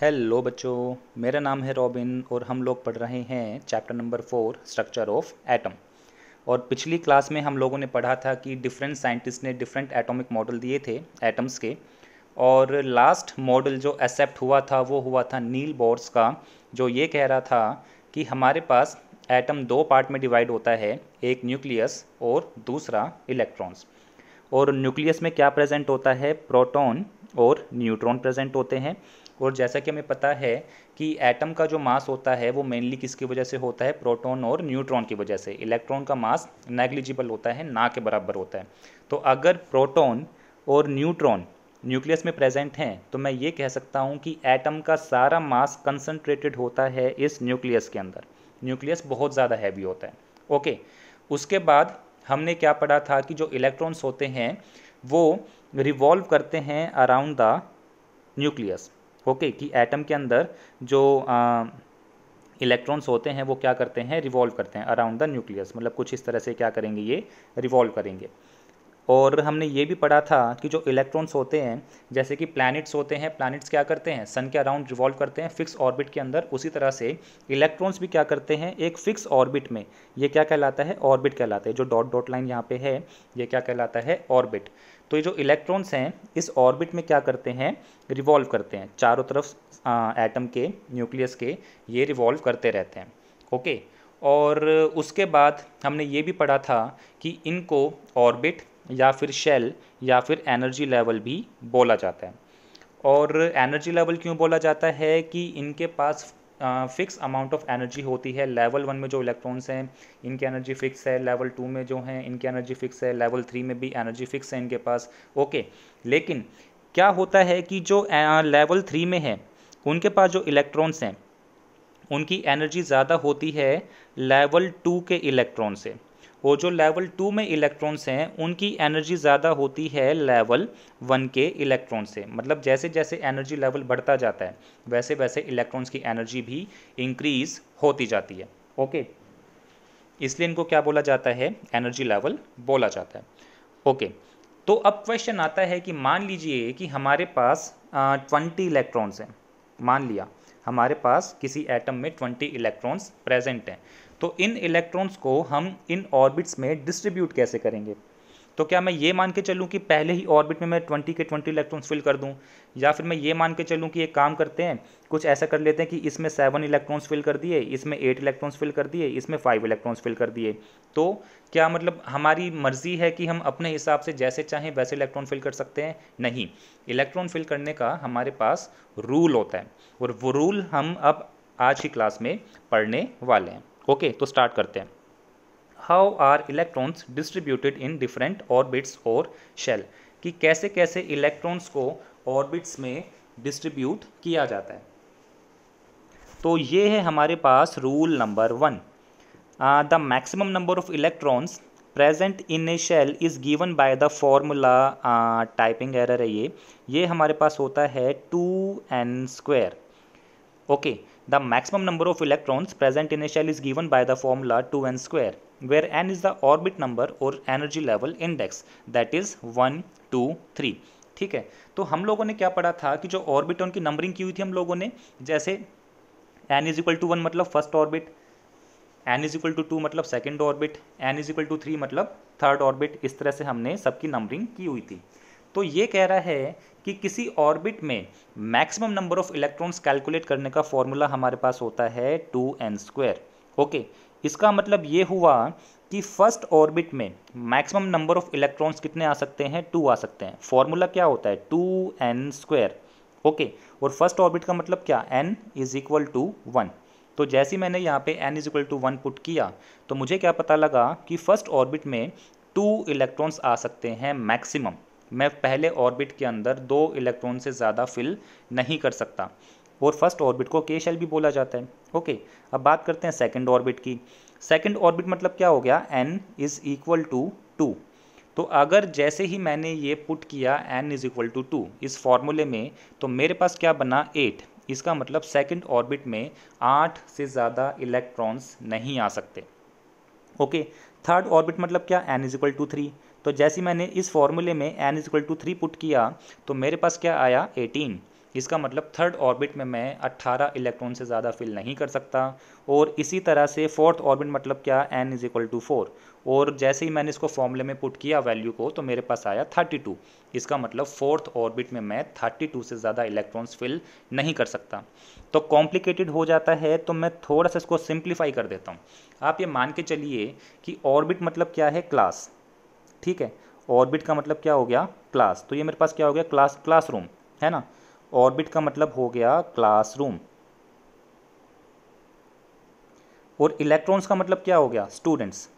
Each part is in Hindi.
हेलो बच्चों मेरा नाम है रॉबिन और हम लोग पढ़ रहे हैं chapter number four structure of atom और पिछली क्लास में हम लोगों ने पढ़ा था कि डिफरेंट साइंटिस्ट ने डिफरेंट एटॉमिक मॉडल दिए थे एटम्स के और लास्ट मॉडल जो एक्सेप्ट हुआ था वो हुआ था नील बोर्स का जो ये कह रहा था कि हमारे पास एटम दो पार्ट में डिवाइड होता है एक न्यूक्लियस और दूसरा इलेक्ट्रॉन्स और न्यूक्लियस में क्या प्रेजेंट होता है प्रोटॉन और न्यूट्रॉन प्रेजेंट होते हैं और जैसा कि हमें पता है कि एटम का जो मास होता है वो मेनली किसकी वजह से होता है प्रोटॉन और न्यूट्रॉन की वजह से इलेक्ट्रॉन का मास नेग्लिजिबल होता है ना के बराबर होता है तो अगर प्रोटॉन और न्यूट्रॉन न्यूक्लियस में प्रेजेंट हैं तो मैं ये कह सकता हूँ कि एटम का सारा मास कंसनट्रेटेड होता है इस न्यूक्लियस के अंदर न्यूक्लियस बहुत ज़्यादा हैवी होता है ओके उसके बाद हमने क्या पढ़ा था कि जो इलेक्ट्रॉन्स होते हैं वो रिवॉल्व करते हैं अराउंड द न्यूक्लियस ओके कि एटम के अंदर जो आ, इलेक्ट्रॉन्स होते हैं वो क्या करते हैं रिवॉल्व करते हैं अराउंड द न्यूक्लियस मतलब कुछ इस तरह से क्या करेंगे ये रिवॉल्व करेंगे और हमने ये भी पढ़ा था कि जो इलेक्ट्रॉन्स होते हैं जैसे कि प्लैनेट्स होते हैं प्लैनेट्स क्या करते हैं सन के अराउंड रिवॉल्व करते हैं फिक्स ऑर्बिट के अंदर उसी तरह से इलेक्ट्रॉन्स भी क्या करते हैं एक फिक्स ऑर्बिट में ये क्या कहलाता है ऑर्बिट कहलाता है जो डॉट डॉट लाइन यहाँ पे है ये क्या कहलाता है ऑर्बिट तो ये जो इलेक्ट्रॉन्स हैं इस ऑर्बिट में क्या करते हैं रिवॉल्व करते हैं चारों तरफ एटम के न्यूक्लियस के ये रिवॉल्व करते रहते हैं ओके और उसके बाद हमने ये भी पढ़ा था कि इनको ऑर्बिट या फिर शेल या फिर एनर्जी लेवल भी बोला जाता है और एनर्जी लेवल क्यों बोला जाता है कि इनके पास फिक्स अमाउंट ऑफ एनर्जी होती है लेवल वन में जो इलेक्ट्रॉन्स हैं इनकी एनर्जी फिक्स है लेवल टू में जो हैं इनकी एनर्जी फिक्स है लेवल थ्री में भी एनर्जी फिक्स है इनके पास ओके लेकिन क्या होता है कि जो लेवल थ्री में है उनके पास जो इलेक्ट्रॉन्स हैं उनकी एनर्जी ज़्यादा होती है लेवल टू के इलेक्ट्रॉन से और जो लेवल टू में इलेक्ट्रॉन्स हैं उनकी एनर्जी ज़्यादा होती है लेवल वन के इलेक्ट्रॉन से मतलब जैसे जैसे एनर्जी लेवल बढ़ता जाता है वैसे वैसे इलेक्ट्रॉन्स की एनर्जी भी इंक्रीज होती जाती है ओके इसलिए इनको क्या बोला जाता है एनर्जी लेवल बोला जाता है ओके तो अब क्वेश्चन आता है कि मान लीजिए कि हमारे पास ट्वेंटी इलेक्ट्रॉन्स हैं मान लिया हमारे पास किसी एटम में 20 इलेक्ट्रॉन्स प्रेजेंट हैं तो इन इलेक्ट्रॉन्स को हम इन ऑर्बिट्स में डिस्ट्रीब्यूट कैसे करेंगे तो क्या मैं ये मान के चलूँ कि पहले ही ऑर्बिट में मैं ट्वेंटी के ट्वेंटी इलेक्ट्रॉन्स फिल कर दूँ या फिर मैं ये मान के चलूँ कि एक काम करते हैं कुछ ऐसा कर लेते हैं कि इसमें सेवन इलेक्ट्रॉन्स फिल कर दिए इसमें एट इलेक्ट्रॉन्स फिल कर दिए इसमें फाइव इलेक्ट्रॉन्स फिल कर दिए तो क्या मतलब हमारी मर्जी है कि हम अपने हिसाब से जैसे चाहें वैसे इलेक्ट्रॉन फिल कर सकते हैं नहीं इलेक्ट्रॉन फिल करने का हमारे पास रूल होता है और वो रूल हम अब आज की क्लास में पढ़ने वाले हैं ओके तो स्टार्ट करते हैं how are electrons distributed in different orbits और शेल कि कैसे कैसे इलेक्ट्रॉन्स को ऑर्बिट्स में डिस्ट्रीब्यूट किया जाता है तो ये है हमारे पास rule number one the maximum number of electrons present in a shell is given by the formula typing error है ये ये हमारे पास होता है two n square okay the maximum number of electrons present in a shell is given by the formula two n square where n is the orbit number और energy level index that is one two three ठीक है तो हम लोगों ने क्या पढ़ा था कि जो ऑर्बिट उनकी नंबरिंग की हुई थी हम लोगों ने जैसे n is equal to one मतलब first orbit n is equal to two मतलब second orbit n is equal to three मतलब थर्ड ऑर्बिट इस तरह से हमने सबकी नंबरिंग की हुई थी तो ये कह रहा है कि किसी ऑर्बिट में maximum number of electrons calculate करने का फॉर्मूला हमारे पास होता है टू एन स्क्वायर ओके इसका मतलब ये हुआ कि फर्स्ट ऑर्बिट में मैक्सिमम नंबर ऑफ इलेक्ट्रॉन्स कितने आ सकते हैं टू आ सकते हैं फॉर्मूला क्या होता है टू एन स्क्वेयर ओके और फर्स्ट ऑर्बिट का मतलब क्या n is equal to one तो जैसे मैंने यहाँ पे n is equal to one put किया तो मुझे क्या पता लगा कि फर्स्ट ऑर्बिट में टू इलेक्ट्रॉन्स आ सकते हैं मैक्सिमम मैं पहले ऑर्बिट के अंदर दो इलेक्ट्रॉन से ज़्यादा फिल नहीं कर सकता और फर्स्ट ऑर्बिट को के शेल भी बोला जाता है ओके अब बात करते हैं सेकेंड ऑर्बिट की सेकेंड ऑर्बिट मतलब क्या हो गया n is equal to two तो अगर जैसे ही मैंने ये पुट किया n is equal to two इस फॉर्मूले में तो मेरे पास क्या बना एट इसका मतलब सेकंड ऑर्बिट में आठ से ज़्यादा इलेक्ट्रॉन्स नहीं आ सकते ओके थर्ड ऑर्बिट मतलब क्या n is equal to three तो जैसे मैंने इस फॉर्मूले में n is equal to three put किया तो मेरे पास क्या आया एटीन इसका मतलब थर्ड ऑर्बिट में मैं 18 इलेक्ट्रॉन से ज़्यादा फिल नहीं कर सकता और इसी तरह से फोर्थ ऑर्बिट मतलब क्या n is equal to four और जैसे ही मैंने इसको फॉर्मूले में पुट किया वैल्यू को तो मेरे पास आया 32 इसका मतलब फोर्थ ऑर्बिट में मैं 32 से ज़्यादा इलेक्ट्रॉन्स फिल नहीं कर सकता तो कॉम्प्लिकेटेड हो जाता है तो मैं थोड़ा सा इसको सिंप्लीफाई कर देता हूँ आप ये मान के चलिए कि ऑर्बिट मतलब क्या है क्लास ठीक है ऑर्बिट का मतलब क्या हो गया क्लास तो ये मेरे पास क्या हो गया क्लास क्लासरूम है ना ऑर्बिट का मतलब हो गया क्लासरूम और इलेक्ट्रॉन्स का मतलब क्या हो गया स्टूडेंट्स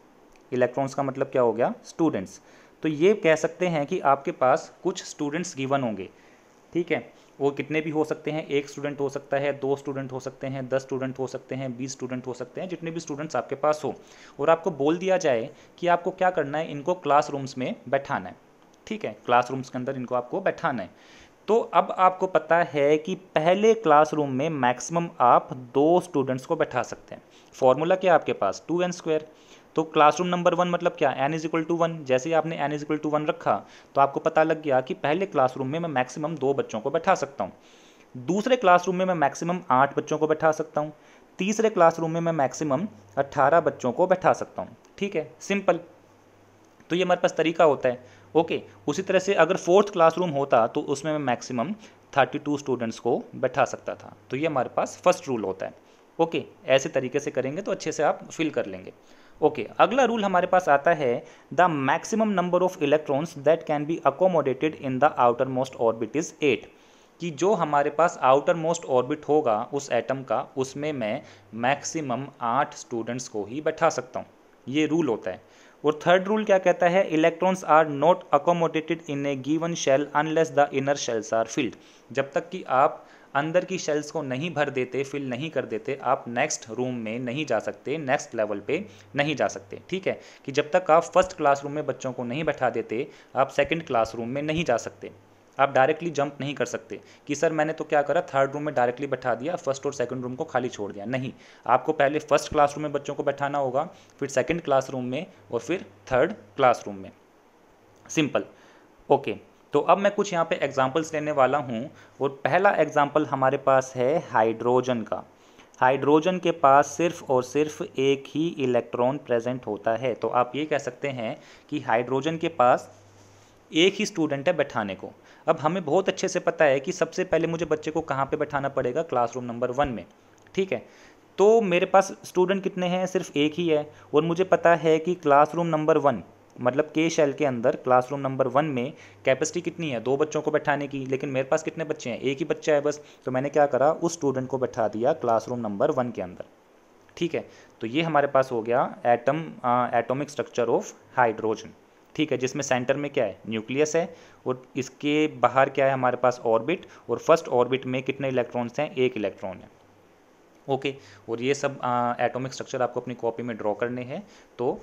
इलेक्ट्रॉन्स का मतलब क्या हो गया स्टूडेंट्स तो ये कह सकते हैं कि आपके पास कुछ स्टूडेंट्स गिवन होंगे ठीक है वो कितने भी हो सकते हैं एक स्टूडेंट हो सकता है दो स्टूडेंट हो सकते हैं दस स्टूडेंट हो सकते हैं बीस स्टूडेंट हो सकते हैं जितने भी स्टूडेंट्स आपके पास हो और आपको बोल दिया जाए कि आपको क्या करना है इनको क्लासरूम्स में बैठाना है ठीक है क्लासरूम्स के अंदर इनको आपको बैठाना है तो अब आपको पता है कि पहले क्लासरूम में मैक्सिमम आप दो स्टूडेंट्स को बैठा सकते हैं फॉर्मूला क्या आपके पास टू एन स्क्वायर तो क्लासरूम नंबर वन मतलब क्या n is equal to one जैसे ही आपने n is equal to one रखा तो आपको पता लग गया कि पहले क्लासरूम में मैं मैक्सिमम दो बच्चों को बैठा सकता हूँ दूसरे क्लासरूम में मैं मैक्सिमम आठ बच्चों को बैठा सकता हूँ तीसरे क्लासरूम में मैं मैक्सिमम अट्ठारह बच्चों को बैठा सकता हूँ ठीक है सिंपल तो ये हमारे पास तरीका होता है ओके उसी तरह से अगर फोर्थ क्लासरूम होता तो उसमें मैं मैक्सिमम थर्टी टू स्टूडेंट्स को बैठा सकता था तो ये हमारे पास फर्स्ट रूल होता है ओके ऐसे तरीके से करेंगे तो अच्छे से आप फिल कर लेंगे ओके अगला रूल हमारे पास आता है the maximum number of electrons that can be accommodated in the outermost orbit is eight कि जो हमारे पास आउटर मोस्ट ऑर्बिट होगा उस एटम का उसमें मैं मैक्सिमम आठ स्टूडेंट्स को ही बैठा सकता हूँ ये रूल होता है और थर्ड रूल क्या कहता है electrons are not accommodated in a given shell unless the inner shells are filled जब तक कि आप अंदर की शेल्स को नहीं भर देते फिल नहीं कर देते आप नेक्स्ट रूम में नहीं जा सकते नेक्स्ट लेवल पे नहीं जा सकते ठीक है कि जब तक आप फर्स्ट क्लासरूम में बच्चों को नहीं बैठा देते आप सेकंड क्लासरूम में नहीं जा सकते आप डायरेक्टली जंप नहीं कर सकते कि सर मैंने तो क्या करा थर्ड रूम में डायरेक्टली बैठा दिया फर्स्ट और सेकंड रूम को खाली छोड़ दिया नहीं आपको पहले फर्स्ट क्लासरूम में बच्चों को बैठाना होगा फिर सेकेंड क्लासरूम में और फिर थर्ड क्लासरूम में सिंपल ओके तो अब मैं कुछ यहाँ पे एग्जाम्पल्स लेने वाला हूँ और पहला एग्जाम्पल हमारे पास है हाइड्रोजन का हाइड्रोजन के पास सिर्फ और सिर्फ एक ही इलेक्ट्रॉन प्रेजेंट होता है तो आप ये कह सकते हैं कि हाइड्रोजन के पास एक ही स्टूडेंट है बैठाने को अब हमें बहुत अच्छे से पता है कि सबसे पहले मुझे बच्चे को कहाँ पे बैठाना पड़ेगा क्लासरूम नंबर वन में ठीक है तो मेरे पास स्टूडेंट कितने हैं सिर्फ एक ही है और मुझे पता है कि क्लासरूम नंबर वन मतलब के शैल के अंदर क्लासरूम नंबर वन में कैपेसिटी कितनी है दो बच्चों को बैठाने की लेकिन मेरे पास कितने बच्चे हैं एक ही बच्चा है बस तो मैंने क्या करा उस स्टूडेंट को बैठा दिया क्लासरूम नंबर वन के अंदर ठीक है तो ये हमारे पास हो गया atom atomic structure of hydrogen ठीक है जिसमें सेंटर में क्या है न्यूक्लियस है और इसके बाहर क्या है हमारे पास ऑर्बिट और फर्स्ट ऑर्बिट में कितने इलेक्ट्रॉन्स हैं एक इलेक्ट्रॉन है ओके और ये सब एटॉमिक स्ट्रक्चर आपको अपनी कॉपी में ड्रॉ करने हैं तो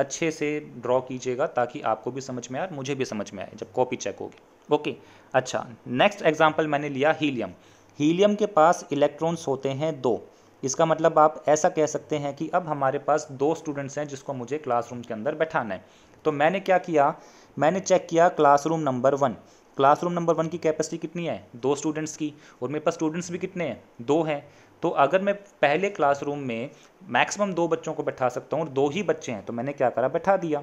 अच्छे से ड्रॉ कीजिएगा ताकि आपको भी समझ में आए और मुझे भी समझ में आए जब कॉपी चेक होगी ओके अच्छा नेक्स्ट एग्जाम्पल मैंने लिया हीलियम हीलियम के पास इलेक्ट्रॉन्स होते हैं दो इसका मतलब आप ऐसा कह सकते हैं कि अब हमारे पास दो स्टूडेंट्स हैं जिसको मुझे क्लासरूम के अंदर बैठाना है तो मैंने क्या किया मैंने चेक किया classroom number one classroom number one की कैपेसिटी कितनी है दो स्टूडेंट्स की और मेरे पास स्टूडेंट्स भी कितने हैं दो हैं तो अगर मैं पहले क्लासरूम में मैक्सिमम दो बच्चों को बैठा सकता हूँ और दो ही बच्चे हैं तो मैंने क्या करा बैठा दिया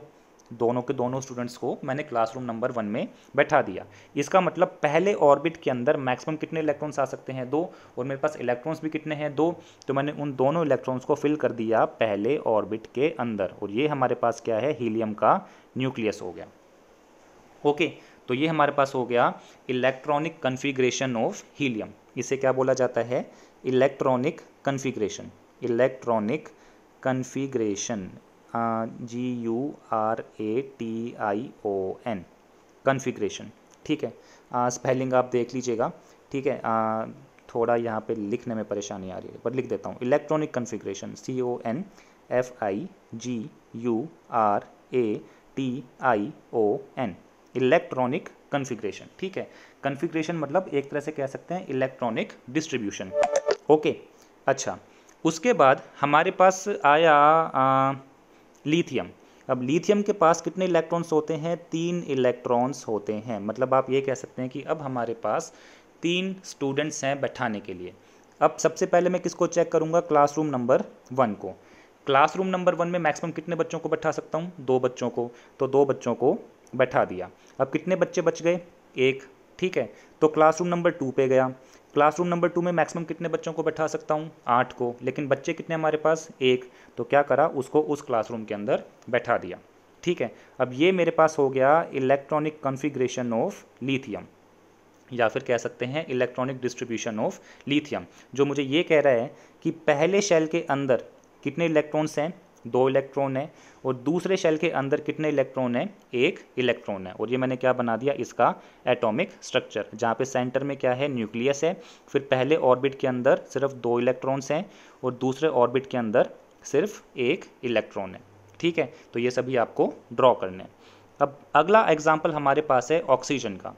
दोनों के दोनों स्टूडेंट्स को मैंने क्लासरूम नंबर वन में बैठा दिया इसका मतलब पहले ऑर्बिट के अंदर मैक्सिमम कितने इलेक्ट्रॉन्स आ सकते हैं दो और मेरे पास इलेक्ट्रॉन्स भी कितने हैं दो तो मैंने उन दोनों इलेक्ट्रॉन्स को फिल कर दिया पहले ऑर्बिट के अंदर और ये हमारे पास क्या है हीलियम का न्यूक्लियस हो गया ओके तो ये हमारे पास हो गया इलेक्ट्रॉनिक कन्फिग्रेशन ऑफ हीलियम इसे क्या बोला जाता है electronic configuration electronic configuration G U R A T I O N configuration ठीक है स्पेलिंग आप देख लीजिएगा ठीक है आ, थोड़ा यहाँ पे लिखने में परेशानी आ रही है पर लिख देता हूँ electronic configuration C O N F I G U R A T I O N electronic configuration ठीक है कन्फिग्रेशन मतलब एक तरह से कह सकते हैं इलेक्ट्रॉनिक डिस्ट्रीब्यूशन ओके अच्छा उसके बाद हमारे पास आया आ, लीथियम अब लीथियम के पास कितने इलेक्ट्रॉन्स होते हैं तीन इलेक्ट्रॉन्स होते हैं मतलब आप ये कह सकते हैं कि अब हमारे पास तीन स्टूडेंट्स हैं बैठाने के लिए अब सबसे पहले मैं किसको चेक करूँगा क्लासरूम नंबर वन को क्लासरूम नंबर वन में मैक्सिमम कितने बच्चों को बैठा सकता हूँ दो बच्चों को तो दो बच्चों को बैठा दिया अब कितने बच्चे बच गए एक ठीक है तो क्लासरूम नंबर टू पे गया क्लासरूम नंबर टू में मैक्सिमम कितने बच्चों को बैठा सकता हूँ आठ को लेकिन बच्चे कितने हमारे पास एक तो क्या करा उसको उस क्लासरूम के अंदर बैठा दिया ठीक है अब ये मेरे पास हो गया इलेक्ट्रॉनिक कॉन्फ़िगरेशन ऑफ लिथियम या फिर कह सकते हैं इलेक्ट्रॉनिक डिस्ट्रीब्यूशन ऑफ लिथियम जो मुझे ये कह रहा है कि पहले शेल के अंदर कितने इलेक्ट्रॉन्स हैं दो इलेक्ट्रॉन है और दूसरे शेल के अंदर कितने इलेक्ट्रॉन है एक इलेक्ट्रॉन है और ये मैंने क्या बना दिया इसका एटॉमिक स्ट्रक्चर जहाँ पे सेंटर में क्या है न्यूक्लियस है फिर पहले ऑर्बिट के अंदर सिर्फ दो इलेक्ट्रॉन्स हैं और दूसरे ऑर्बिट के अंदर सिर्फ एक इलेक्ट्रॉन है ठीक है तो ये सभी आपको ड्रॉ करने हैं अब अगला एग्जाम्पल हमारे पास है ऑक्सीजन का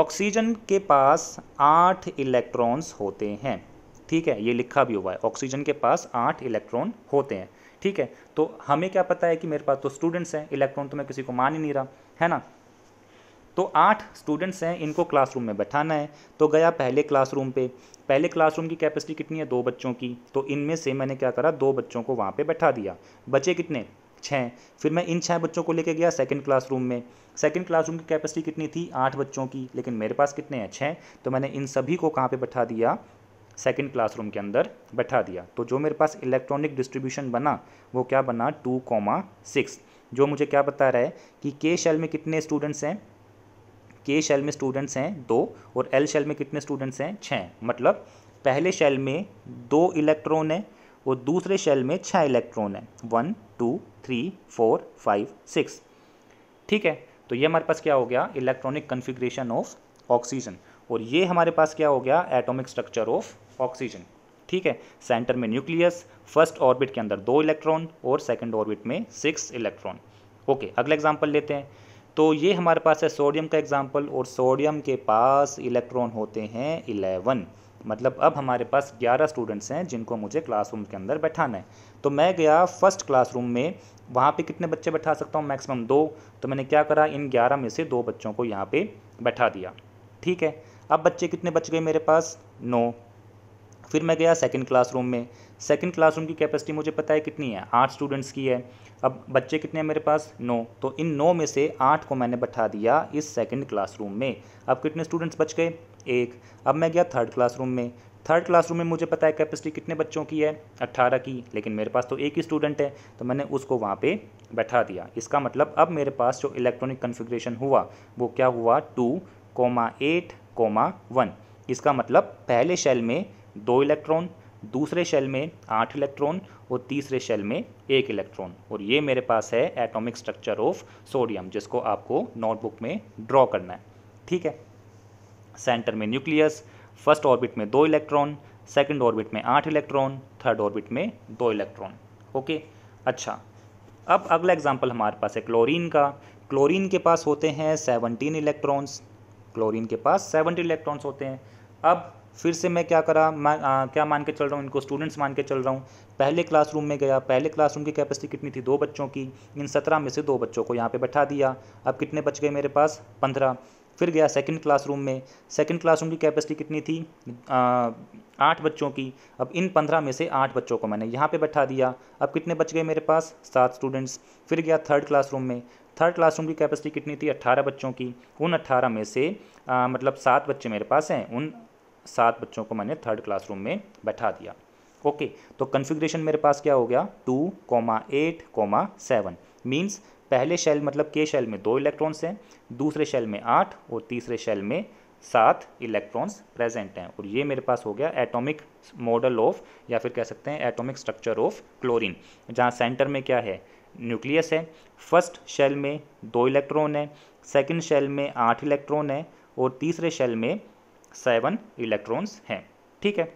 ऑक्सीजन के पास आठ इलेक्ट्रॉन्स होते हैं ठीक है ये लिखा भी हुआ है ऑक्सीजन के पास आठ इलेक्ट्रॉन होते हैं ठीक है तो हमें क्या पता है कि मेरे पास तो स्टूडेंट्स हैं इलेक्ट्रॉन तो मैं किसी को मान ही नहीं रहा है ना तो आठ स्टूडेंट्स हैं इनको क्लासरूम में बैठाना है तो गया पहले क्लासरूम पे पहले क्लासरूम की कैपेसिटी कितनी है दो बच्चों की तो इनमें से मैंने क्या करा दो बच्चों को वहाँ पे बैठा दिया बचे कितने छः फिर मैं इन छः बच्चों को लेके गया सेकंड क्लासरूम में सेकंड क्लासरूम की कैपेसिटी कितनी थी आठ बच्चों की लेकिन मेरे पास कितने हैं छः तो मैंने इन सभी को कहाँ पर बैठा दिया सेकेंड क्लासरूम के अंदर बैठा दिया तो जो मेरे पास इलेक्ट्रॉनिक डिस्ट्रीब्यूशन बना वो क्या बना टू कॉमा सिक्स जो मुझे क्या बता रहा है कि के शेल में कितने स्टूडेंट्स हैं के शेल में स्टूडेंट्स हैं दो और एल शेल में कितने स्टूडेंट्स हैं छः मतलब पहले शेल में दो इलेक्ट्रॉन है और दूसरे शेल में छः इलेक्ट्रॉन है one two three four five six ठीक है तो ये हमारे पास क्या हो गया इलेक्ट्रॉनिक कन्फिग्रेशन ऑफ ऑक्सीजन और ये हमारे पास क्या हो गया एटॉमिक स्ट्रक्चर ऑफ ऑक्सीजन ठीक है सेंटर में न्यूक्लियस फर्स्ट ऑर्बिट के अंदर दो इलेक्ट्रॉन और सेकंड ऑर्बिट में सिक्स इलेक्ट्रॉन ओके अगला एग्जाम्पल लेते हैं तो ये हमारे पास है सोडियम का एग्जाम्पल और सोडियम के पास इलेक्ट्रॉन होते हैं इलेवन मतलब अब हमारे पास ग्यारह स्टूडेंट्स हैं जिनको मुझे क्लासरूम के अंदर बैठाना है तो मैं गया फर्स्ट क्लासरूम में वहाँ पर कितने बच्चे बैठा सकता हूँ मैक्सिमम दो तो मैंने क्या करा इन ग्यारह में से दो बच्चों को यहाँ पर बैठा दिया ठीक है अब बच्चे कितने बच गए मेरे पास नौ फिर मैं गया सेकंड क्लासरूम में सेकंड क्लासरूम की कैपेसिटी मुझे पता है कितनी है आठ स्टूडेंट्स की है अब बच्चे कितने हैं मेरे पास नौ तो इन नौ में से आठ को मैंने बैठा दिया इस सेकंड क्लासरूम में अब कितने स्टूडेंट्स बच गए एक अब मैं गया थर्ड क्लासरूम में थर्ड क्लासरूम में मुझे पता है कैपेसिटी कितने बच्चों की है अट्ठारह की लेकिन मेरे पास तो एक ही स्टूडेंट है तो मैंने उसको वहाँ पे बैठा दिया इसका मतलब अब मेरे पास जो इलेक्ट्रॉनिक कन्फिग्रेशन हुआ वो क्या हुआ two comma eight comma one इसका मतलब पहले शेल में दो इलेक्ट्रॉन दूसरे शेल में आठ इलेक्ट्रॉन और तीसरे शेल में एक इलेक्ट्रॉन और ये मेरे पास है एटॉमिक स्ट्रक्चर ऑफ सोडियम जिसको आपको नोटबुक में ड्रॉ करना है ठीक है सेंटर में न्यूक्लियस फर्स्ट ऑर्बिट में दो इलेक्ट्रॉन सेकंड ऑर्बिट में आठ इलेक्ट्रॉन थर्ड ऑर्बिट में दो इलेक्ट्रॉन ओके अच्छा अब अगला एग्जाम्पल हमारे पास है क्लोरीन का क्लोरीन के पास होते हैं सेवनटीन इलेक्ट्रॉन्स क्लोरीन के पास सेवनटीन इलेक्ट्रॉन्स होते हैं अब फिर से मैं क्या करा मैं आ, क्या मान के चल रहा हूँ इनको स्टूडेंट्स मान के चल रहा हूँ पहले क्लासरूम में गया पहले क्लासरूम की कैपेसिटी कितनी थी दो बच्चों की इन सत्रह में से दो बच्चों को यहाँ पे बैठा दिया अब कितने बच गए मेरे पास पंद्रह फिर गया सेकंड क्लासरूम में सेकंड क्लासरूम की कैपेसिटी कितनी थी आठ बच्चों की अब इन पंद्रह में से आठ बच्चों को मैंने यहाँ पे बैठा दिया अब कितने बच गए मेरे पास सात स्टूडेंट्स फिर गया थर्ड क्लासरूम में थर्ड क्लासरूम की कैपेसिटी कितनी थी अट्ठारह बच्चों की उन अट्ठारह में से आ, मतलब सात बच्चे मेरे पास हैं उन सात बच्चों को मैंने थर्ड क्लासरूम में बैठा दिया ओके okay, तो कन्फिग्रेशन मेरे पास क्या हो गया two comma eight comma seven means पहले शेल मतलब के शेल में दो इलेक्ट्रॉन्स हैं दूसरे शेल में आठ और तीसरे शेल में सात इलेक्ट्रॉन्स प्रेजेंट हैं और ये मेरे पास हो गया एटॉमिक मॉडल ऑफ या फिर कह सकते हैं एटॉमिक स्ट्रक्चर ऑफ क्लोरीन जहाँ सेंटर में क्या है न्यूक्लियस है फर्स्ट शेल में दो इलेक्ट्रॉन है सेकेंड शेल में आठ इलेक्ट्रॉन है और तीसरे शेल में सेवन इलेक्ट्रॉन्स हैं ठीक है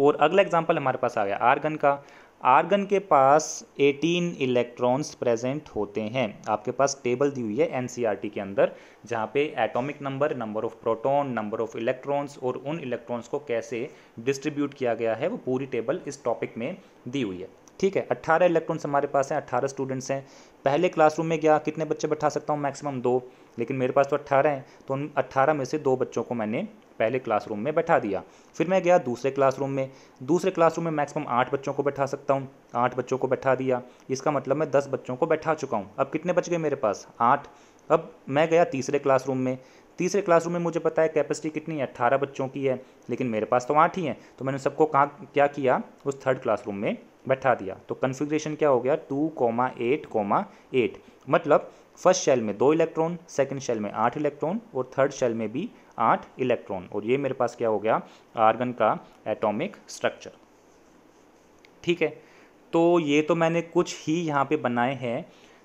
और अगला एग्जाम्पल हमारे पास आ गया आर्गन का आर्गन के पास 18 इलेक्ट्रॉन्स प्रेजेंट होते हैं आपके पास टेबल दी हुई है एन के अंदर जहाँ पे atomic number number of proton number of electrons और उन इलेक्ट्रॉन्स को कैसे डिस्ट्रीब्यूट किया गया है वो पूरी टेबल इस टॉपिक में दी हुई है ठीक है 18 इलेक्ट्रॉन्स हमारे पास हैं 18 स्टूडेंट्स हैं पहले क्लासरूम में गया कितने बच्चे बैठा सकता हूँ मैक्सिमम दो लेकिन मेरे पास तो अट्ठारह हैं तो उन अट्ठारह में से दो बच्चों को मैंने पहले क्लासरूम में बैठा दिया फिर मैं गया दूसरे क्लासरूम में दूसरे क्लासरूम में मैक्सिमम आठ बच्चों को बैठा सकता हूँ आठ बच्चों को बैठा दिया इसका मतलब मैं दस बच्चों को बैठा चुका हूँ अब कितने बच गए मेरे पास आठ अब मैं गया तीसरे क्लासरूम में तीसरे क्लासरूम में मुझे पता है कैपेसिटी कितनी है अट्ठारह बच्चों की है लेकिन मेरे पास तो आठ ही हैं तो मैंने सबको कहाँ क्या किया उस थर्ड क्लासरूम में बैठा दिया तो कन्फिग्रेशन क्या हो गया two comma eight comma eight मतलब फर्स्ट शेल में दो इलेक्ट्रॉन सेकंड शेल में आठ इलेक्ट्रॉन और थर्ड शेल में भी आठ इलेक्ट्रॉन और ये मेरे पास क्या हो गया आर्गन का एटॉमिक स्ट्रक्चर ठीक है तो ये तो मैंने कुछ ही यहाँ पे बनाए हैं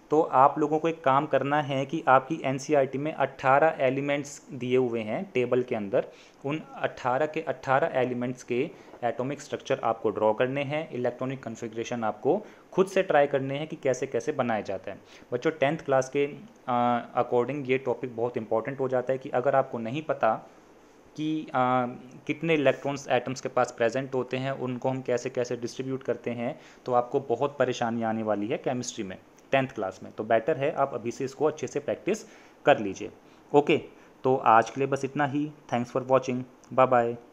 तो आप लोगों को एक काम करना है कि आपकी एन e में 18 एलिमेंट्स दिए हुए हैं टेबल के अंदर उन 18 के 18 एलिमेंट्स के एटॉमिक स्ट्रक्चर आपको ड्रॉ करने हैं इलेक्ट्रॉनिक कन्फिग्रेशन आपको खुद से ट्राई करने हैं कि कैसे कैसे बनाया जाता है बच्चों टेंथ क्लास के अकॉर्डिंग ये टॉपिक बहुत इंपॉर्टेंट हो जाता है कि अगर आपको नहीं पता कि आ, कितने इलेक्ट्रॉन्स एटम्स के पास प्रेजेंट होते हैं उनको हम कैसे कैसे डिस्ट्रीब्यूट करते हैं तो आपको बहुत परेशानी आने वाली है केमिस्ट्री में टेंथ क्लास में तो बेटर है आप अभी से इसको अच्छे से प्रैक्टिस कर लीजिए ओके तो आज के लिए बस इतना ही thanks for watching bye bye